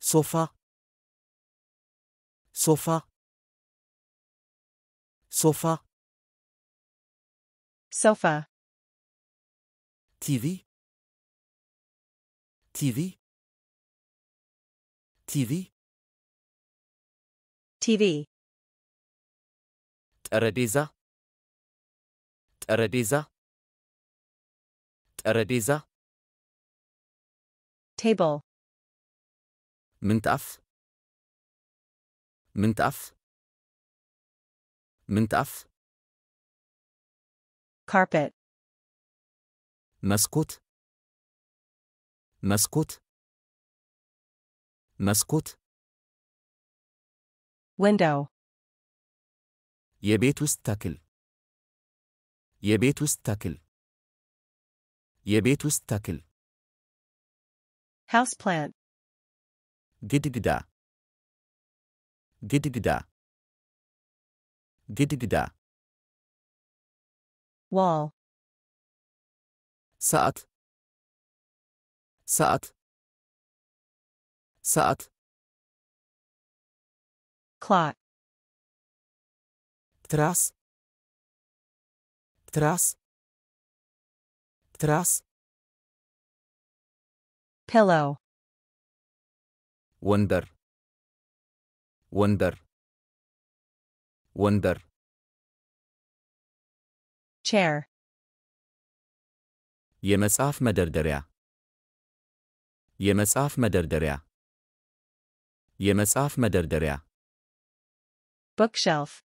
sofa sofa sofa sofa tv tv tv tv ጠረጴዛ ጠረጴዛ ጠረጴዛ table Mintaf. Mintaf. Mintaf. Carpet. Maskut. Maskut. Maskut. Window. Yebetu stakil. Yebetu stakil. Yebetu stakil. Houseplant. Dididida. Dididida. Dididida. Wall. Saat. Saat. Saat. Clock. Tras. Tras. Tras. Pillow. Wonder. Wonder. Wonder. Chair. Yemesaf Mederderia. Yemesaf Mederderia. Yemesaf Mederderia. Bookshelf.